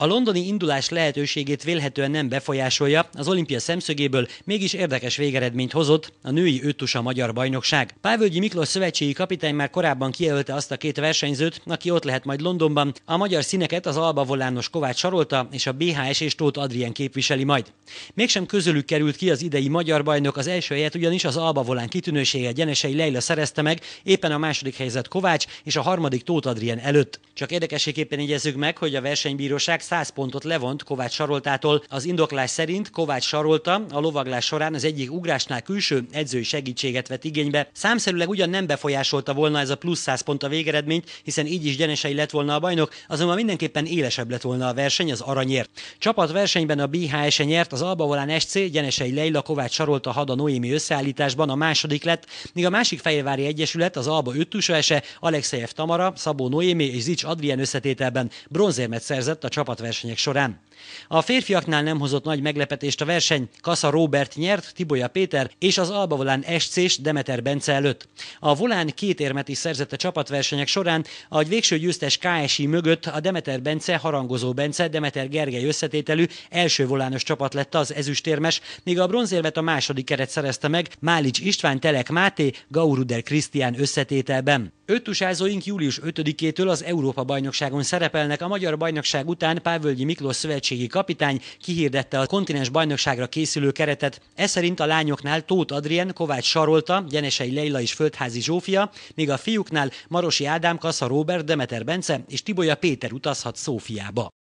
A londoni indulás lehetőségét vélhetően nem befolyásolja, az olimpia szemszögéből mégis érdekes végeredményt hozott a női a magyar bajnokság. Pávölgyi Miklós szövetségi kapitány már korábban kijelölte azt a két versenyzőt, aki ott lehet majd Londonban. A magyar színeket az Alba Volános Kovács Sarolta és a BHS és Tóth Adrien képviseli majd. Mégsem közülük került ki az idei magyar bajnok, az első helyet ugyanis az Alba Volán kitűnősége Gyenesei Leila szerezte meg, éppen a második helyzet Kovács és a harmadik Tóth Adrien előtt. Csak érdekeségképpen igyezzük meg, hogy a versenybíróság 100 pontot levont Kovács Saroltától. Az indoklás szerint Kovács Sarolta a lovaglás során az egyik ugrásnál külső edzői segítséget vett igénybe. Számszerűleg ugyan nem befolyásolta volna ez a plusz 100 pont a végeredményt, hiszen így is Gyenesei lett volna a bajnok, azonban mindenképpen élesebb lett volna a verseny az aranyért. Csapatversenyben a BHS-e nyert, az Alba Volán SC Gyenesei Leila Kovács Sarolta Hada Noémi összeállításban a második lett, míg a másik Fejvári Egyesület az Alba öttusa ese Alexejev Tamara, Szabó Noémi és Zics Adrien összetételben bronzérmet szerzett a csapat csapatversenyek során. A férfiaknál nem hozott nagy meglepetést a verseny. Kasza Robert nyert, Tibolya Péter és az Alba Volán SC-s Demeter Bence előtt. A Volán két érmet is szerzett a csapatversenyek során, a végső győztes KSI mögött a Demeter Bence, Harangozó Bence, Demeter Gergely összetételű első volános csapat lett az ezüstérmes, míg a bronzérmet a második keret szerezte meg Málics István, Telek Máté, Gauruder Krisztián összetételben. Öttusázóink július 5-től az Európa-bajnokságon szerepelnek. A magyar bajnokság után Pávölgyi Miklós szövetségi kapitány kihirdette a kontinens bajnokságra készülő keretet. Ez szerint a lányoknál Tóth Adrien, Kovács Sarolta, Gyenesei Leila és Földházi Zsófia, míg a fiúknál Marosi Ádám, Kassa Robert, Demeter Bence és Tibolya Péter utazhat Szófiába.